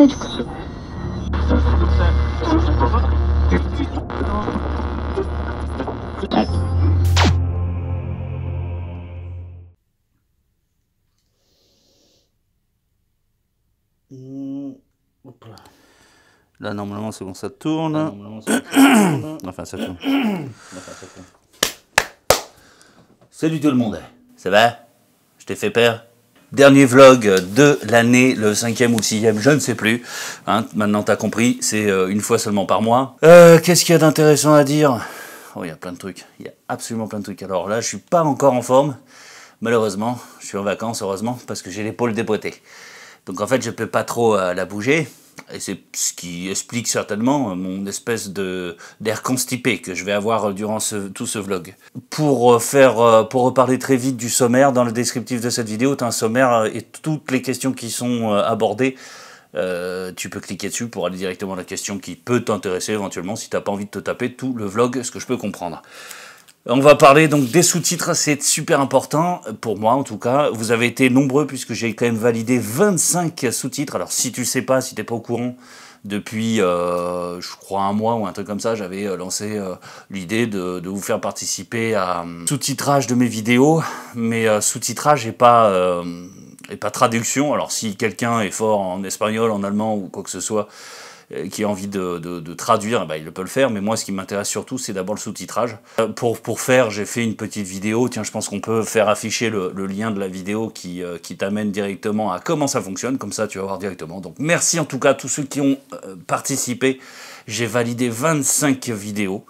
Mmh. Là, normalement, c'est bon, ça tourne. Là, ça tourne. enfin, ça tourne. Salut tout le monde. Ça va Je t'ai fait peur Dernier vlog de l'année, le cinquième ou le sixième, je ne sais plus. Hein, maintenant, t'as compris, c'est euh, une fois seulement par mois. Euh, qu'est-ce qu'il y a d'intéressant à dire Oh, il y a plein de trucs. Il y a absolument plein de trucs. Alors là, je suis pas encore en forme. Malheureusement, je suis en vacances, heureusement, parce que j'ai l'épaule dépotée. Donc en fait, je ne peux pas trop euh, la bouger. Et c'est ce qui explique certainement mon espèce de d'air constipé que je vais avoir durant tout ce vlog. Pour euh, faire euh, pour reparler très vite du sommaire, dans le descriptif de cette vidéo, tu as un sommaire et toutes les questions qui sont euh, abordées. tu peux cliquer dessus pour aller directement à la question qui peut t'intéresser éventuellement si tu n'as pas envie de te taper tout le vlog, ce que je peux comprendre. On va parler donc des sous-titres, c'est super important pour moi en tout cas. Vous avez été nombreux puisque j'ai quand même validé 25 sous-titres. Alors si tu sais pas, si t'es pas au courant, depuis euh, je crois un mois ou un truc comme ça, j'avais euh, lancé euh, l'idée de, vous faire participer à sous-titrage de mes vidéos, mais sous-titrage et pas et pas traduction. Alors si quelqu'un est fort en espagnol, en allemand ou quoi que ce soit euh, qui a envie de, de, traduire, bah, il peut le faire, mais moi ce qui m'intéresse surtout c'est d'abord le sous-titrage. Euh, pour, pour faire, j'ai fait une petite vidéo, tiens je pense qu'on peut faire afficher le, le, lien de la vidéo qui, euh, qui t'amène directement à comment ça fonctionne, comme ça tu vas voir directement. Donc merci en tout cas à tous ceux qui ont participé, j'ai validé 25 vidéos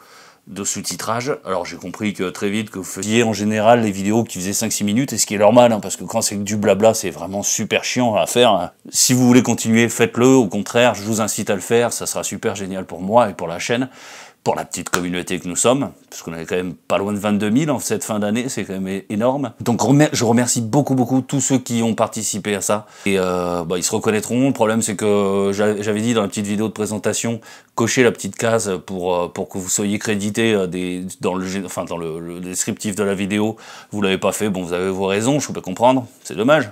de sous-titrage. Alors j'ai compris que très vite que vous faisiez en général les vidéos qui faisaient 5-6 minutes, et ce qui est normal, hein, parce que quand c'est du blabla, c'est vraiment super chiant à faire. Hein. Si vous voulez continuer, faites-le, au contraire, je vous incite à le faire, ça sera super génial pour moi et pour la chaîne pour la petite communauté que nous sommes, parce qu'on est quand même pas loin de 22 000 en cette fin d'année, c'est quand même énorme. Donc je remercie beaucoup beaucoup tous ceux qui ont participé à ça, et euh, bah, ils se reconnaîtront. Le problème c'est que j'avais dit dans la petite vidéo de présentation, cochez la petite case pour, euh, pour que vous soyez crédité euh, des, dans, le, enfin, dans le, descriptif de la vidéo. Vous l'avez pas fait, bon vous avez vos raisons, je peux comprendre, c'est dommage.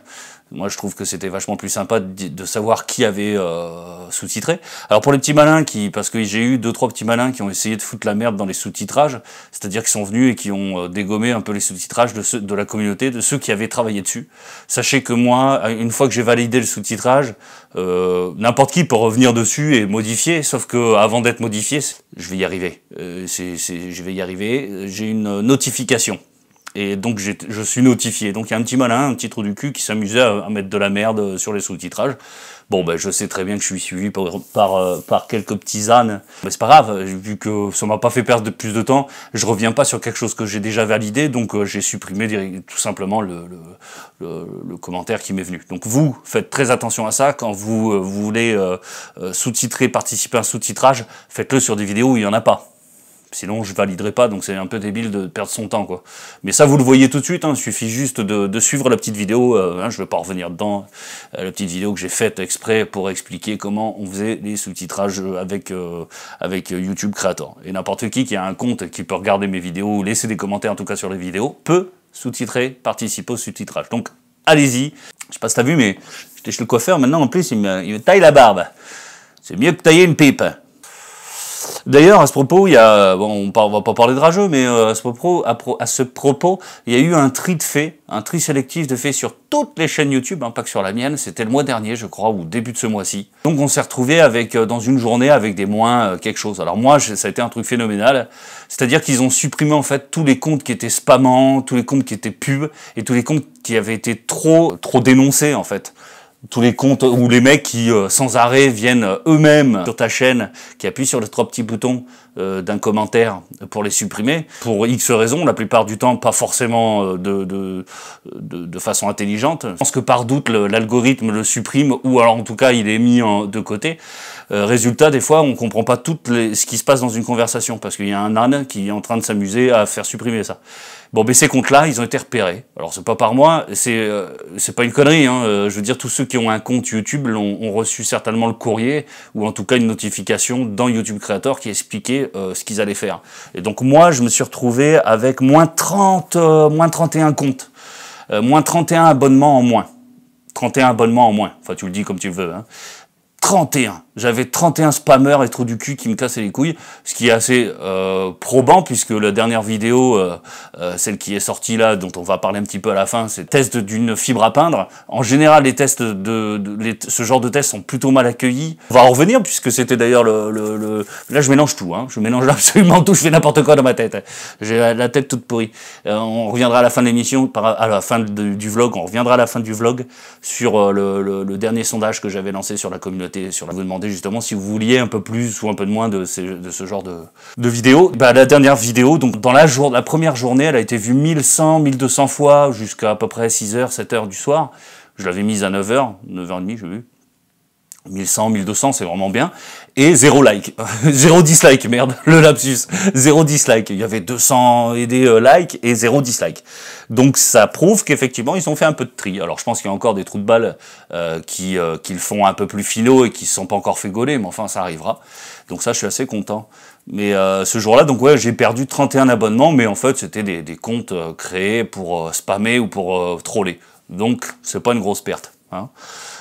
Moi, je trouve que c'était vachement plus sympa de, de savoir qui avait euh, sous-titré. Alors pour les petits malins, qui, parce que j'ai eu deux trois petits malins qui ont essayé de foutre la merde dans les sous-titrages, c'est-à-dire qui sont venus et qui ont euh, dégommé un peu les sous-titrages de, ceux, de la communauté, de ceux qui avaient travaillé dessus. Sachez que moi, une fois que j'ai validé le sous-titrage, euh, n'importe qui peut revenir dessus et modifier, sauf que avant d'être modifié, je vais y arriver. Euh, je vais y arriver. J'ai une notification et donc je suis notifié. Donc il y a un petit malin, un petit trou du cul qui s'amusait à, mettre de la merde euh, sur les sous-titrages. Bon, ben je sais très bien que je suis suivi par, par, euh, par quelques petits ânes. Mais c'est pas grave, vu que ça m'a pas fait perdre plus de temps, je reviens pas sur quelque chose que j'ai déjà validé, donc euh, j'ai supprimé tout simplement le, le, commentaire qui m'est venu. Donc vous, faites très attention à ça. Quand vous, vous voulez sous-titrer, participer à un sous-titrage, faites-le sur des vidéos où il y en a pas. Sinon, je validerai pas, donc c'est un peu débile de perdre son temps, quoi. Mais ça, vous le voyez tout de suite, hein. il suffit juste de, suivre la petite vidéo, euh, hein, je ne vais pas revenir dedans, euh, la petite vidéo que j'ai faite exprès pour expliquer comment on faisait les sous-titrages euh, avec, avec YouTube Creator. Et n'importe qui qui a un compte, qui peut regarder mes vidéos, laisser des commentaires en tout cas sur les vidéos, peut sous-titrer, participer au sous-titrage. Donc, allez-y. Je sais pas si t'as vu, mais j'étais chez le coiffeur, maintenant en plus, il me, il me taille la barbe. C'est mieux que tailler une pipe. D'ailleurs, à ce propos, il y a, on va pas parler de rageux, mais euh, à, ce propos, à, ce propos, il y a eu un tri de faits, un tri sélectif de faits sur toutes les chaînes YouTube, hein, pas que sur la mienne, c'était le mois dernier, je crois, ou début de ce mois-ci. Donc on s'est retrouvé avec, euh, dans une journée avec des moins euh, quelque chose. Alors moi, ça a été un truc phénoménal, c'est-à-dire qu'ils ont supprimé en fait tous les comptes qui étaient spammants, tous les comptes qui étaient pubs, et tous les comptes qui avaient été trop, trop dénoncés en fait tous les comptes ou les mecs qui euh, sans arrêt viennent euh, eux-mêmes sur ta chaîne, qui appuient sur les trois petits boutons euh, d'un commentaire pour les supprimer, pour X raisons, la plupart du temps pas forcément de, de, de, façon intelligente. Je pense que par doute l'algorithme le, supprime ou alors en tout cas il est mis de côté. résultat, des fois on comprend pas tout les, ce qui se passe dans une conversation parce qu'il y a un âne qui est en train de s'amuser à faire supprimer ça. Bon, ben ces comptes-là, ils ont été repérés. Alors c'est pas par moi, c'est euh, c'est pas une connerie. Hein. Euh, je veux dire, tous ceux qui ont un compte YouTube l'ont, ont, reçu certainement le courrier ou en tout cas une notification dans YouTube Creator qui expliquait euh, ce qu'ils allaient faire. Et donc moi, je me suis retrouvé avec moins 30, moins 31 comptes, moins 31 abonnements en moins. 31 abonnements en moins. Enfin, tu le dis comme tu veux. Hein. 31. J'avais 31 spammers et trop du cul qui me cassaient les couilles, ce qui est assez euh, probant puisque la dernière vidéo, euh, euh, celle qui est sortie là, dont on va parler un petit peu à la fin, c'est test d'une fibre à peindre. En général, les tests de, ce genre de tests sont plutôt mal accueillis. On va en revenir puisque c'était d'ailleurs le, Là, je mélange tout, hein. je mélange absolument tout, je fais n'importe quoi dans ma tête. J'ai la, tête toute pourrie. on reviendra à la fin de l'émission, à la fin du vlog, on reviendra à la fin du vlog sur le dernier sondage que j'avais lancé sur la communauté sur sur, vous demandez justement si vous vouliez un peu plus ou un peu de moins de, de ce genre de, de vidéos. Bah, la dernière vidéo, donc dans la, jour, la première journée, elle a été vue 1100, 1200 fois jusqu'à à peu près 6h, 7h du soir. Je l'avais mise à 9h, 9h30, j'ai vu. 1100, 1200, c'est vraiment bien. Et zéro like. zéro dislike, merde, le lapsus. Zéro dislike. Il y avait 200 et des euh, likes et zéro dislike. Donc ça prouve qu'effectivement, ils ont fait un peu de tri. Alors je pense qu'il y a encore des trous de balles euh, qui, euh, le font un peu plus philo et qui ne se sont pas encore fait gauler, mais enfin, ça arrivera. Donc ça, je suis assez content. Mais ce jour-là, donc ouais, j'ai perdu 31 abonnements, mais en fait, c'était des, des, comptes créés pour spammer ou pour troller. Donc, c'est pas une grosse perte. Hein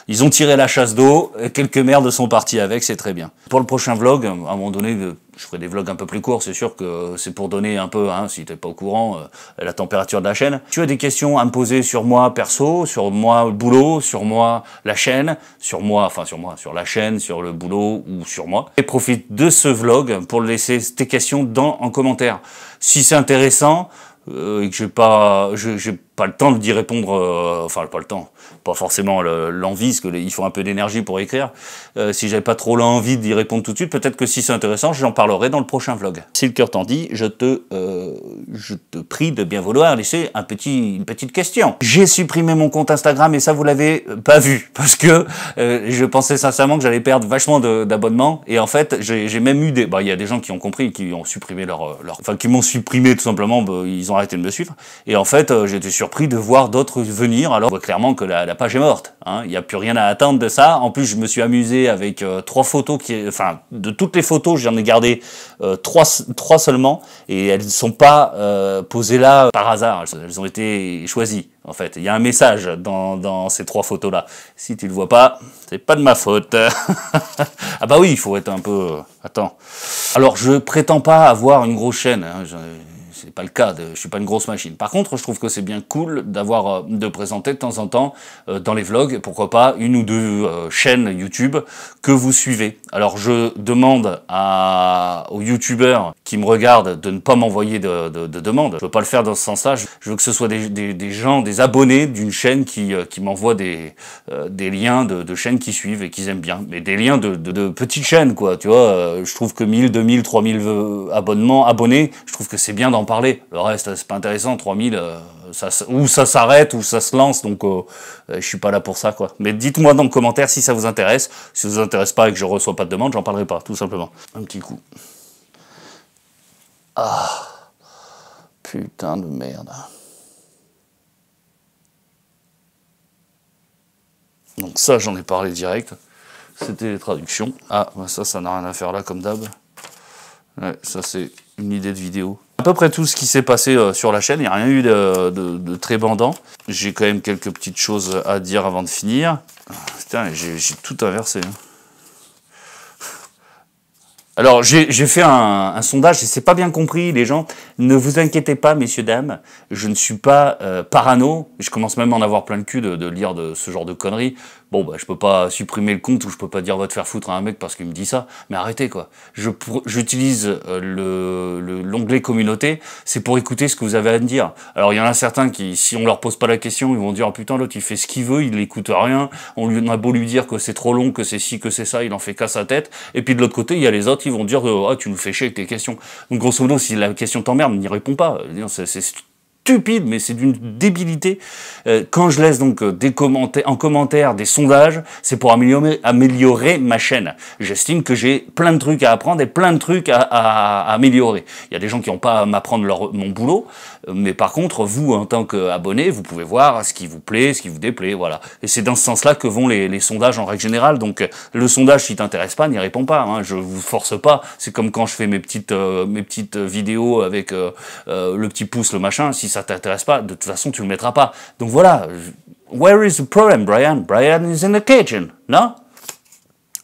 Ils ont tiré la chasse d'eau, quelques merdes sont partis avec, c'est très bien. Pour le prochain vlog, à un moment donné, euh, je ferai des vlogs un peu plus courts, c'est sûr que euh, c'est pour donner un peu, hein, si t'es pas au courant, euh, la température de la chaîne. Tu as des questions à me poser sur moi perso, sur moi le boulot, sur moi la chaîne, sur moi, enfin sur moi, sur la chaîne, sur le boulot ou sur moi. Et profite de ce vlog pour laisser tes questions dans en commentaire. Si c'est intéressant, euh, et que j'ai pas, j'ai pas le temps d'y répondre, euh, enfin pas le temps, pas forcément l'envie, le, parce qu'il faut un peu d'énergie pour écrire. Euh, si j'avais pas trop l'envie d'y répondre tout de suite, peut-être que si c'est intéressant, j'en parlerai dans le prochain vlog. Si le cœur t'en dit, je te, euh, je te prie de bien vouloir laisser un petit, une petite question. J'ai supprimé mon compte Instagram et ça vous l'avez pas vu, parce que je pensais sincèrement que j'allais perdre vachement d'abonnements, et en fait j'ai même eu des... Bah, il y a des gens qui ont compris, qui ont supprimé leur... leur enfin qui m'ont supprimé tout simplement, bah, ils ont arrêté de me suivre, et en fait j'étais sur de voir d'autres venir, alors clairement que la, page est morte. Hein. Il n'y a plus rien à attendre de ça. En plus, je me suis amusé avec euh, trois photos, qui, enfin, de toutes les photos, j'en ai gardé euh, trois, trois seulement, et elles ne sont pas euh, posées là par hasard, elles ont été choisies. En fait, il y a un message dans, dans ces trois photos-là. Si tu le vois pas, c'est pas de ma faute. ah bah oui, il faut être un peu... Attends. Alors, je prétends pas avoir une grosse chaîne. Hein pas le cas, de, je suis pas une grosse machine. Par contre, je trouve que c'est bien cool d'avoir euh, de présenter de temps en temps euh, dans les vlogs, pourquoi pas une ou deux euh, chaînes YouTube que vous suivez. Alors je demande à, aux youtubeurs qui me regardent de ne pas m'envoyer de, de, demandes. Je veux pas le faire dans ce sens-là. Je, veux que ce soit des, gens, des abonnés d'une chaîne qui, qui m'envoient des, des liens de, chaînes qui suivent et qu'ils aiment bien, mais des liens de, de petites chaînes quoi. Tu vois, je trouve que 1000, 2000, 3000 abonnements, abonnés, je trouve que c'est bien d'en parler le reste, c'est pas intéressant, 3000, où euh, ça, ou ça s'arrête, ou ça se lance, donc euh, euh, je suis pas là pour ça, quoi. Mais dites-moi dans le commentaire si ça vous intéresse. Si ça vous intéresse pas et que je reçois pas de demande, j'en parlerai pas, tout simplement. Un petit coup. Ah, putain de merde. Donc ça, j'en ai parlé direct. C'était les traductions. Ah, bah ça, ça n'a rien à faire là, comme d'hab. ça, c'est une idée de vidéo peu près tout ce qui s'est passé euh, sur la chaîne. Il n'y a rien eu de, très bandant. J'ai quand même quelques petites choses à dire avant de finir. Putain, j'ai tout inversé. Hein. Alors, j'ai fait un, un, sondage et c'est pas bien compris, les gens. Ne vous inquiétez pas, messieurs, dames. Je ne suis pas euh, parano. Je commence même à en avoir plein le cul de, de lire de ce genre de conneries bon bah je peux pas supprimer le compte ou je peux pas dire va te faire foutre à un mec parce qu'il me dit ça. Mais arrêtez quoi. J'utilise euh, l'onglet le, l'onglet communauté, c'est pour écouter ce que vous avez à me dire. Alors il y en a certains qui, si on leur pose pas la question, ils vont dire oh, putain l'autre il fait ce qu'il veut, il écoute rien. On lui on a beau lui dire que c'est trop long, que c'est si que c'est ça, il en fait qu'à sa tête. Et puis de l'autre côté il y a les autres, ils vont dire ah tu nous fais chier avec tes questions. Donc grosso modo si la question t'emmerde, n'y réponds pas. C'est stupide, mais c'est d'une débilité. Euh, quand je laisse donc euh, des commentaires, en commentaire des sondages, c'est pour améliorer, améliorer ma chaîne. J'estime que j'ai plein de trucs à apprendre et plein de trucs à, améliorer. Il y a des gens qui n'ont pas à m'apprendre leur, mon boulot, euh, mais par contre, vous, en tant qu'abonné, vous pouvez voir ce qui vous plaît, ce qui vous déplaît, voilà. Et c'est dans ce sens-là que vont les, sondages en règle générale. Donc, le sondage, si t'intéresse pas, n'y réponds pas. Hein. Je vous force pas. C'est comme quand je fais mes petites, mes petites vidéos avec le petit pouce, le machin. Si ça t'intéresse pas, de toute façon, tu le mettras pas. Donc voilà. Where is the problem, Brian? Brian is in the kitchen. Non?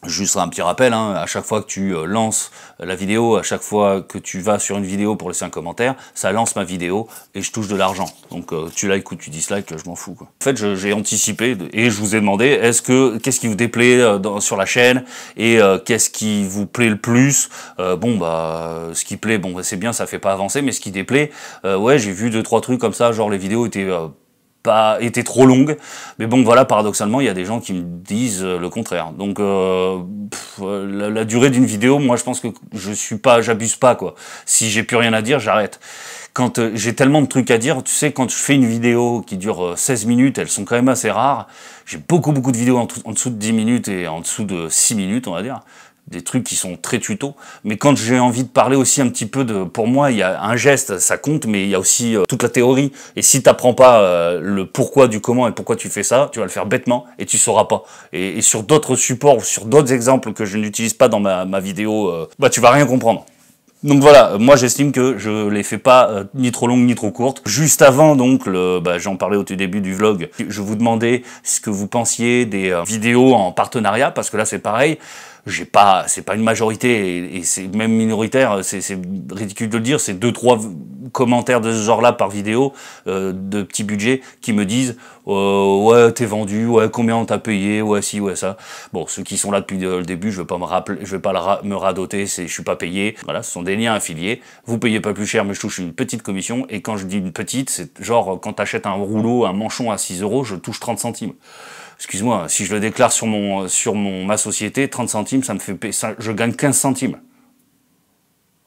Juste un petit rappel, hein, à chaque fois que tu euh, lances la vidéo, à chaque fois que tu vas sur une vidéo pour laisser un commentaire, ça lance ma vidéo et je touche de l'argent. Donc euh, tu likes ou tu dislikes, je m'en fous. Quoi. En fait, j'ai anticipé et je vous ai demandé est-ce que qu'est-ce qui vous déplaît euh, sur la chaîne et qu'est-ce qui vous plaît le plus. bon bah ce qui plaît, bon bah, c'est bien, ça fait pas avancer, mais ce qui déplaît, ouais j'ai vu deux trois trucs comme ça, genre les vidéos étaient pas été trop longue. Mais bon, voilà, paradoxalement, il y a des gens qui me disent euh, le contraire. Donc, euh, euh, la, durée d'une vidéo, moi, je pense que je suis pas, j'abuse pas, quoi. Si j'ai plus rien à dire, j'arrête. Quand j'ai tellement de trucs à dire, tu sais, quand je fais une vidéo qui dure 16 minutes, elles sont quand même assez rares. J'ai beaucoup, beaucoup de vidéos en, en, dessous de 10 minutes et en dessous de 6 minutes, on va dire des trucs qui sont très tuto. Mais quand j'ai envie de parler aussi un petit peu de, pour moi, il y a un geste, ça compte, mais il y a aussi euh, toute la théorie. Et si t'apprends pas euh, le pourquoi du comment et pourquoi tu fais ça, tu vas le faire bêtement et tu sauras pas. Et, sur d'autres supports, sur d'autres exemples que je n'utilise pas dans ma, vidéo, euh, bah tu vas rien comprendre. Donc voilà, moi j'estime que je les fais pas ni trop longues ni trop courtes. Juste avant donc, bah, j'en parlais au tout début du vlog, je vous demandais ce que vous pensiez des vidéos en partenariat, parce que là c'est pareil j'ai pas, c'est pas une majorité, et, c'est même minoritaire, c'est ridicule de le dire, c'est deux, trois commentaires de ce genre-là par vidéo, euh, de petit budget qui me disent euh, Ouais, t'es vendu, ouais, combien on t'a payé, ouais, si, ouais, ça. Bon, ceux qui sont là depuis le début, je vais pas me rappeler, je vais pas me radoter, c'est je suis pas payé. Voilà, ce sont des liens affiliés. Vous payez pas plus cher, mais je touche une petite commission, et quand je dis une petite, c'est genre quand t'achètes un rouleau, un manchon à 6 euros, je touche 30 centimes excuse-moi, si je le déclare sur, mon, euh, sur mon, ma société, 30 centimes, ça me fait, ça, je gagne 15 centimes.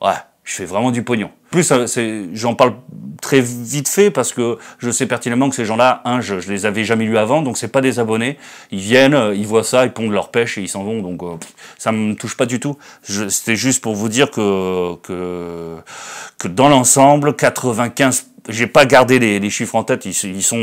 Ouais, je fais vraiment du pognon. Plus, euh, j'en parle très vite fait parce que je sais pertinemment que ces gens-là, hein, je, je, les avais jamais lus avant, donc c'est pas des abonnés. Ils viennent, euh, ils voient ça, ils pondent leur pêche et ils s'en vont. Donc ça me touche pas du tout. C'était juste pour vous dire que que, que dans l'ensemble, 95 j'ai pas gardé les, chiffres en tête, ils, sont,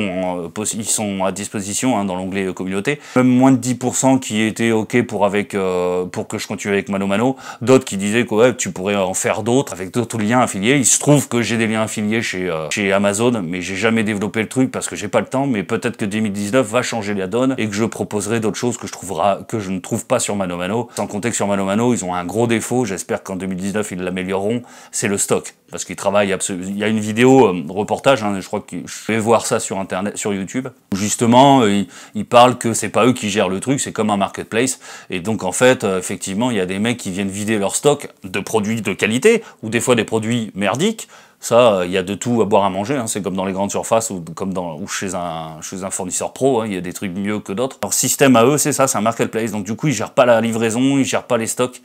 euh, ils sont à disposition hein, dans l'onglet euh, communauté. Même moins de 10% qui étaient ok pour avec euh, pour que je continue avec Mano Mano. D'autres qui disaient que ouais, tu pourrais en faire d'autres avec d'autres liens affiliés. Il se trouve que j'ai des liens affiliés chez chez Amazon, mais j'ai jamais développé le truc parce que j'ai pas le temps. Mais peut-être que 2019 va changer la donne et que je proposerai d'autres choses que je trouvera que je ne trouve pas sur Mano Mano. Sans compter que sur Mano Mano, ils ont un gros défaut. J'espère qu'en 2019 ils l'amélioreront. C'est le stock parce qu'il travaille absolument. Il y a une vidéo euh, reportage, hein, je crois que je vais voir ça sur internet, sur YouTube. Où justement, euh, ils il, parle que c'est pas eux qui gèrent le truc, c'est comme un marketplace. Et donc en fait, euh, effectivement, il y a des mecs qui viennent vider leur stock de produits de qualité ou des fois des produits merdiques. Ça, il y a de tout à boire à manger. Hein. C'est comme dans les grandes surfaces ou comme dans ou chez un chez un fournisseur pro. Hein. Il y a des trucs mieux que d'autres. Leur système à eux, c'est ça, c'est un marketplace. Donc du coup, ils gèrent pas la livraison, ils gèrent pas les stocks.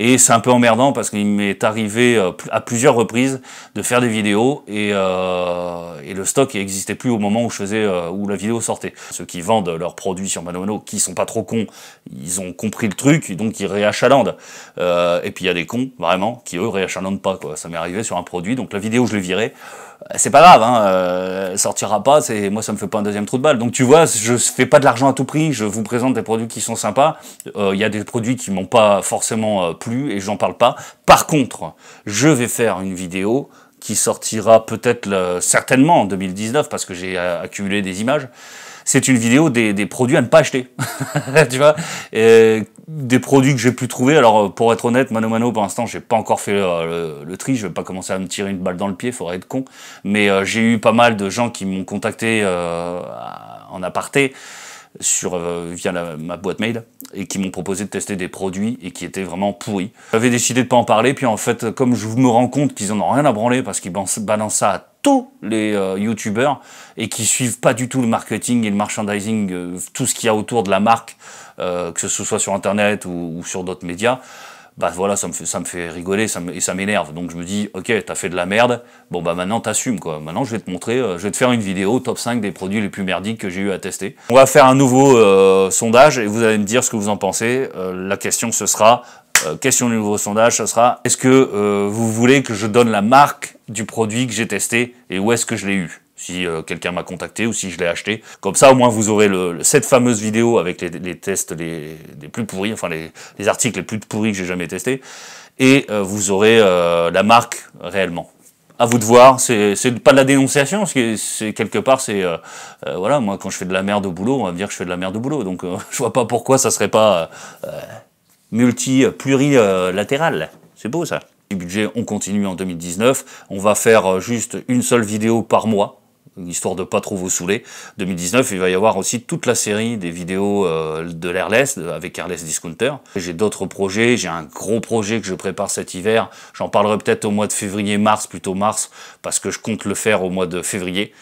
Et c'est un peu emmerdant parce qu'il m'est arrivé euh, à plusieurs reprises de faire des vidéos euh, et, le stock n'existait plus au moment où je faisais euh, où la vidéo sortait. Ceux qui vendent leurs produits sur ManoMano, qui sont pas trop cons, ils ont compris le truc, donc ils réachalandent. Euh, et puis il y a des cons, vraiment, qui eux réachalandent pas. Quoi. Ça m'est arrivé sur un produit, donc la vidéo je le virais. Euh, c'est pas grave, hein, euh, sortira pas, c'est moi ça me fait pas un deuxième trou de balle. Donc tu vois, je fais pas de l'argent à tout prix, je vous présente des produits qui sont sympas. Euh, il y a des produits qui m'ont pas forcément plu et j'en parle pas. Par contre, je vais faire une vidéo qui sortira peut-être certainement en 2019 parce que j'ai accumulé des images. C'est une vidéo des, produits à ne pas acheter. tu vois des produits que j'ai pu trouver. Alors, euh, pour être honnête, mano mano, pour l'instant, j'ai pas encore fait euh, le, tri. Je vais pas commencer à me tirer une balle dans le pied, faudrait être con. Mais euh, j'ai eu pas mal de gens qui m'ont contacté en aparté sur via ma boîte mail et qui m'ont proposé de tester des produits et qui étaient vraiment pourris. J'avais décidé de pas en parler, puis en fait, comme je me rends compte qu'ils en ont rien à branler parce qu'ils balancent ça à tous les Youtubers, youtubeurs et qui suivent pas du tout le marketing et le merchandising, tout ce qu'il y a autour de la marque euh, que ce soit sur Internet ou, sur d'autres médias, bah voilà, ça me fait, ça me fait rigoler ça et ça m'énerve. Donc je me dis, ok, t'as fait de la merde, bon bah maintenant t'assumes quoi. Maintenant je vais te montrer, euh, je vais te faire une vidéo top 5 des produits les plus merdiques que j'ai eu à tester. On va faire un nouveau euh, sondage et vous allez me dire ce que vous en pensez. la question ce sera, question du nouveau sondage, ce sera, est-ce que vous voulez que je donne la marque du produit que j'ai testé et où est-ce que je l'ai eu si euh, quelqu'un m'a contacté ou si je l'ai acheté. Comme ça, au moins, vous aurez le, cette fameuse vidéo avec les, les tests les, les, plus pourris, enfin les, les, articles les plus pourris que j'ai jamais testés, et euh, vous aurez euh, la marque réellement. À vous de voir, c'est pas de la dénonciation, parce c'est quelque part, c'est voilà, moi quand je fais de la merde au boulot, on va me dire que je fais de la merde au boulot, donc je vois pas pourquoi ça serait pas multi plurilatéral. C'est beau ça budget, on continue en 2019. On va faire juste une seule vidéo par mois histoire de pas trop vous saouler. 2019, il va y avoir aussi toute la série des vidéos euh, de l'Airless avec Airless Discounter. J'ai d'autres projets, j'ai un gros projet que je prépare cet hiver. J'en parlerai peut-être au mois de février-mars, plutôt mars, parce que je compte le faire au mois de février.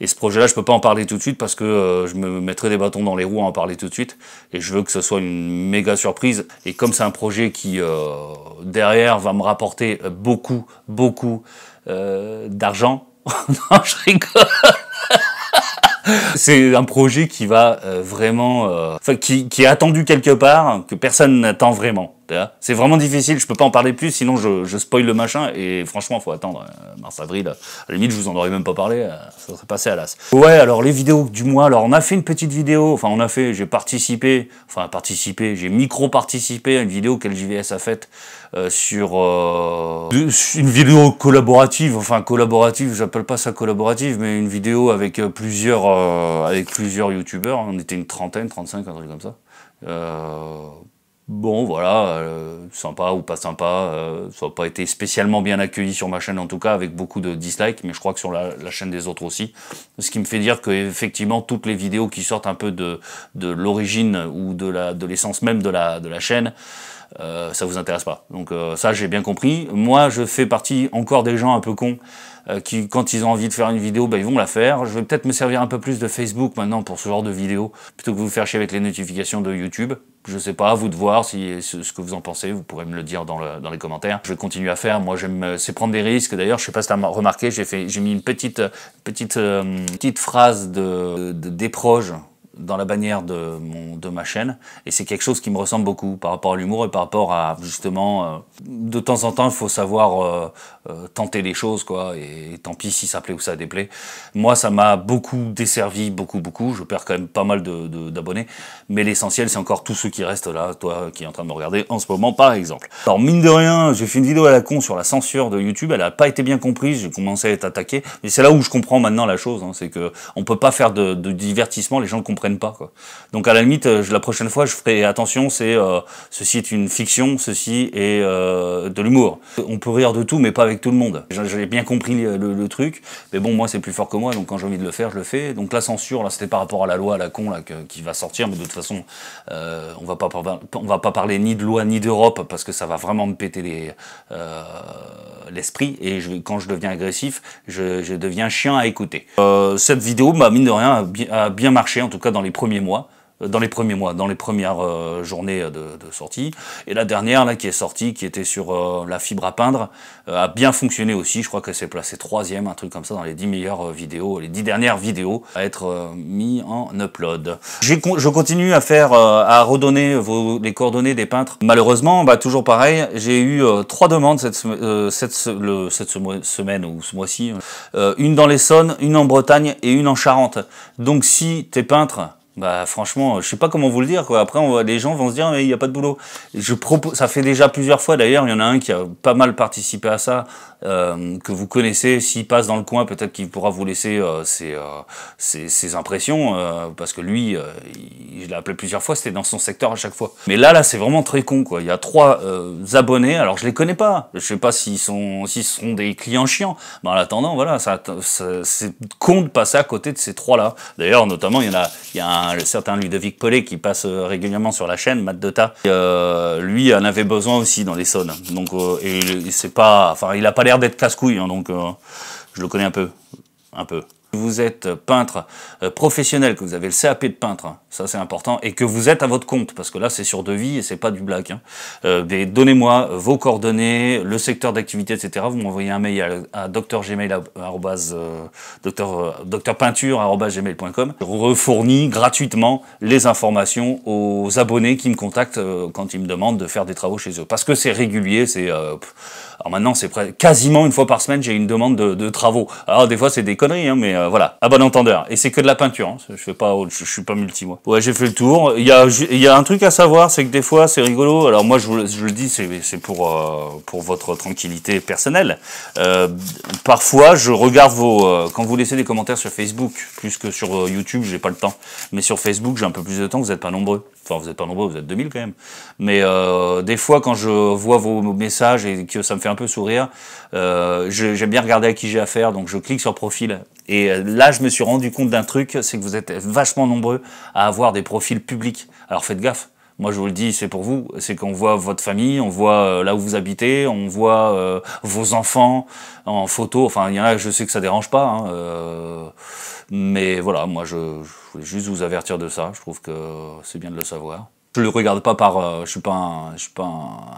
Et ce projet-là, je peux pas en parler tout de suite parce que euh, je me mettrai des bâtons dans les roues à en parler tout de suite. Et je veux que ce soit une méga surprise. Et comme c'est un projet qui, euh, derrière, va me rapporter beaucoup, beaucoup d'argent, non, je C'est un projet qui va euh, vraiment, euh, qui, qui, est attendu quelque part, que personne n'attend vraiment. C'est vraiment difficile, je peux pas en parler plus, sinon je, spoil le machin, et franchement, faut attendre euh, mars-avril. À la limite, je vous en aurais même pas parlé, euh, ça serait passé à l'as. Ouais, alors les vidéos du mois, alors on a fait une petite vidéo, enfin on a fait, j'ai participé, enfin participé, j'ai micro-participé à une vidéo qu'LJVS a faite euh, sur une vidéo collaborative, enfin collaborative, j'appelle pas ça collaborative, mais une vidéo avec plusieurs, avec plusieurs youtubeurs, on était une trentaine, 35, un truc comme ça bon voilà, euh, sympa ou pas sympa, euh, ça n'a pas été spécialement bien accueilli sur ma chaîne en tout cas, avec beaucoup de dislikes, mais je crois que sur la, chaîne des autres aussi. Ce qui me fait dire que effectivement toutes les vidéos qui sortent un peu de, l'origine ou de l'essence même de la, de la chaîne, euh, ça vous intéresse pas. Donc euh, ça j'ai bien compris. Moi je fais partie encore des gens un peu cons qui, quand ils ont envie de faire une vidéo, ben, ils vont la faire. Je vais peut-être me servir un peu plus de Facebook maintenant pour ce genre de vidéos, plutôt que vous faire chier avec les notifications de YouTube je sais pas, à vous de voir si ce que vous en pensez, vous pourrez me le dire dans, dans les commentaires. Je continue à faire, moi j'aime, euh, c'est prendre des risques. D'ailleurs, je sais pas si t'as remarqué, j'ai fait, j'ai mis une petite, petite, euh, petite phrase de, de dans la bannière de, mon, de ma chaîne. Et c'est quelque chose qui me ressemble beaucoup par rapport à l'humour et par rapport à justement, euh, de temps en temps, il faut savoir euh, euh, tenter les choses, quoi. Et, tant pis si ça plaît ou ça déplaît. Moi, ça m'a beaucoup desservi, beaucoup, beaucoup. Je perds quand même pas mal d'abonnés. De, d'abonnés mais l'essentiel, c'est encore tous ceux qui restent là, toi qui es en train de me regarder en ce moment, par exemple. Alors, mine de rien, j'ai fait une vidéo à la con sur la censure de YouTube. Elle n'a pas été bien comprise. J'ai commencé à être attaqué. Mais c'est là où je comprends maintenant la chose. Hein. c'est que on peut pas faire de, de divertissement. Les gens comprennent pas. Quoi. Donc à la limite, euh, je, la prochaine fois, je ferai attention, c'est euh, ceci est une fiction, ceci est euh, de l'humour. On peut rire de tout, mais pas avec tout le monde. j'avais bien compris le, truc, mais bon, moi c'est plus fort que moi, donc quand j'ai envie de le faire, je le fais. Donc la censure, là, c'était par rapport à la loi, à la con, là, qui va sortir, mais de toute façon, on va pas on va pas parler ni de loi ni d'Europe parce que ça va vraiment me péter les l'esprit et quand je deviens agressif, je, deviens chien à écouter. cette vidéo, m'a bah, mine de rien, a bien marché, en tout cas dans les premiers mois euh, dans les premiers mois, dans les premières euh, journées euh, de, de, sortie. Et la dernière, là, qui est sortie, qui était sur la fibre à peindre, a bien fonctionné aussi. Je crois que c'est placé troisième, un truc comme ça, dans les dix meilleures vidéos, les dix dernières vidéos à être mis en upload. Je, je continue à faire, à redonner vos, les coordonnées des peintres. Malheureusement, bah, toujours pareil, j'ai eu trois demandes cette, cette, le, cette semaine ou ce mois-ci. une dans l'Essonne, une en Bretagne et une en Charente. Donc si t'es peintre, bah franchement, je sais pas comment vous le dire quoi. Après, on va, les gens vont se dire mais il n'y a pas de boulot. Je propose, ça fait déjà plusieurs fois d'ailleurs. Il y en a un qui a pas mal participé à ça euh, que vous connaissez. S'il passe dans le coin, peut-être qu'il pourra vous laisser euh, ses, euh, impressions euh, parce que lui, il, je l'ai appelé plusieurs fois. C'était dans son secteur à chaque fois. Mais là, là, c'est vraiment très con quoi. Il y a trois abonnés. Alors je les connais pas. Je sais pas s'ils sont s'ils seront des clients chiants. Mais en attendant, voilà, ça, c'est con de passer à côté de ces trois là. D'ailleurs, notamment, il y en a, il y a un certain Ludovic Pollet qui passe euh, régulièrement sur la chaîne, Matt Dota, euh, lui en avait besoin aussi dans les saunas Donc, euh, et, c'est pas, enfin, il a pas l'air d'être casse-couille, hein, donc je le connais un peu, un peu vous êtes peintre euh, professionnel, que vous avez le CAP de peintre, hein, ça c'est important, et que vous êtes à votre compte, parce que là c'est sur devis et c'est pas du black. Hein. Euh, donnez-moi vos coordonnées, le secteur d'activité, etc. Vous m'envoyez un mail à, à docteurpeinture.com. Euh, Je refournis gratuitement les informations aux abonnés qui me contactent quand ils me demandent de faire des travaux chez eux. Parce que c'est régulier, c'est... alors maintenant c'est quasiment une fois par semaine j'ai une demande de, travaux. Alors des fois c'est des conneries, hein, mais... Euh, voilà, à bon entendeur. Et c'est que de la peinture. Hein. Je fais pas, je, suis pas multi moi. Ouais, j'ai fait le tour. Il y a, il y a un truc à savoir, c'est que des fois, c'est rigolo. Alors moi, je, je le dis, c'est pour euh, pour votre tranquillité personnelle. Euh, parfois, je regarde vos quand vous laissez des commentaires sur Facebook, plus que sur YouTube, j'ai pas le temps. Mais sur Facebook, j'ai un peu plus de temps. Vous n'êtes pas nombreux. Enfin, vous êtes pas nombreux, vous êtes 2000 quand même. Mais des fois, quand je vois vos messages et que ça me fait un peu sourire, j'aime bien regarder à qui j'ai affaire. Donc, je clique sur profil et euh, là, je me suis rendu compte d'un truc, c'est que vous êtes vachement nombreux à avoir des profils publics. Alors faites gaffe. Moi, je vous le dis, c'est pour vous. C'est qu'on voit votre famille, on voit euh, là où vous habitez, on voit euh, vos enfants en photo. Enfin, il y en a, je sais que ça dérange pas. Hein, mais voilà, moi, je voulais juste vous avertir de ça. Je trouve que c'est bien de le savoir je le regarde pas par euh, je suis pas je suis pas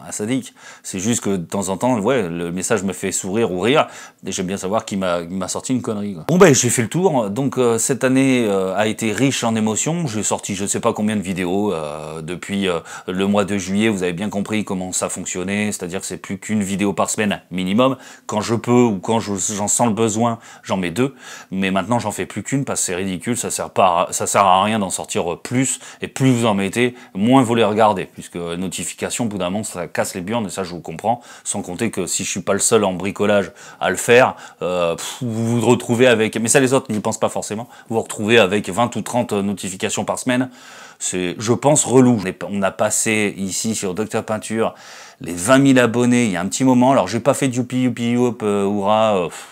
un, sadique c'est juste que de temps en temps ouais le message me fait sourire ou rire et j'aime bien savoir qui m'a m'a sorti une connerie bon ben j'ai fait le tour donc euh, cette année euh, a été riche en émotions j'ai sorti je sais pas combien de vidéos depuis le mois de juillet vous avez bien compris comment ça fonctionnait c'est-à-dire que c'est plus qu'une vidéo par semaine minimum quand je peux ou quand j'en sens le besoin j'en mets deux mais maintenant j'en fais plus qu'une parce que c'est ridicule ça sert pas ça sert à rien d'en sortir plus et plus vous en mettez moins les regardez, puisque euh, notification, au bout d'un moment, ça casse les burnes, et ça, je vous comprends. Sans compter que si je suis pas le seul en bricolage à le faire, euh, vous vous retrouvez avec, mais ça, les autres n'y pensent pas forcément, vous vous retrouvez avec 20 ou 30 euh, notifications par semaine. C'est, je pense, relou. On a passé ici sur Docteur Peinture les 20 000 abonnés il y a un petit moment. Alors j'ai pas fait du youpi youpi youp,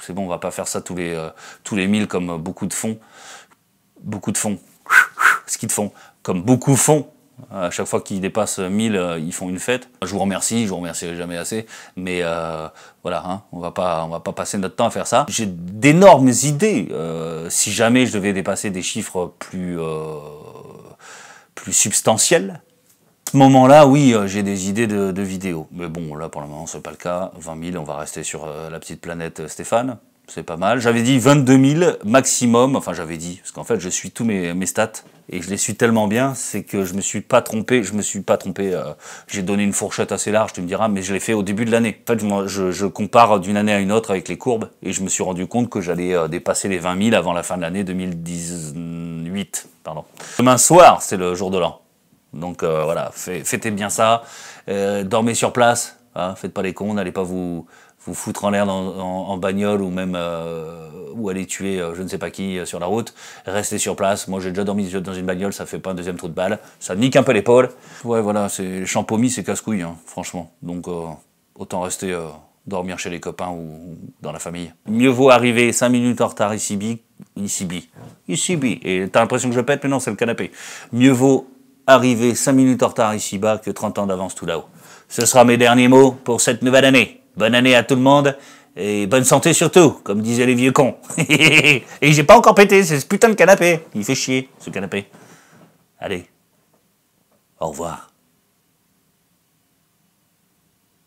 c'est bon, on va pas faire ça tous les tous les 1000 comme beaucoup de fonds, beaucoup de fonds, ce qu'ils font, comme beaucoup font euh, à chaque fois qu'ils dépassent 1000, euh, ils font une fête. Je vous remercie, je vous remercierai jamais assez. Mais euh, voilà, hein, on ne va pas passer notre temps à faire ça. J'ai d'énormes idées. si jamais je devais dépasser des chiffres plus, substantiels, plus ce moment-là, oui, j'ai des idées de, vidéos. Mais bon, là, pour le moment, ce n'est pas le cas. 20 000, on va rester sur la petite planète Stéphane. C'est pas mal. J'avais dit 22 000 maximum. Enfin, j'avais dit, parce qu'en fait, je suis tous mes stats et je les suis tellement bien, c'est que je me suis pas trompé, je me suis pas trompé, euh, j'ai donné une fourchette assez large, tu me diras, mais je l'ai fait au début de l'année. En fait, je, je compare d'une année à une autre avec les courbes, et je me suis rendu compte que j'allais euh, dépasser les 20 000 avant la fin de l'année 2018. Pardon. Demain soir, c'est le jour de l'an. Donc euh, voilà, fêtez bien ça, dormez sur place, hein, faites pas les cons, n'allez pas vous vous foutre en l'air en, en, bagnole ou même euh, ou aller tuer euh, je ne sais pas qui euh, sur la route, restez sur place. Moi j'ai déjà dormi dans une bagnole, ça fait pas un deuxième trou de balle, ça nique un peu l'épaule. Ouais voilà, c'est champomis c'est casse couilles hein, franchement. Donc autant rester dormir chez les copains ou, dans la famille. Mieux vaut arriver 5 minutes en retard ici bi ici bi ici bi et t'as l'impression que je pète mais non c'est le canapé. Mieux vaut arriver 5 minutes en retard ici bas que 30 ans d'avance tout là-haut. Ce sera mes derniers mots pour cette nouvelle année. Bonne année à tout le monde et bonne santé surtout, comme disaient les vieux cons. et j'ai pas encore pété, c'est ce putain de canapé. Il fait chier, ce canapé. Allez, au revoir.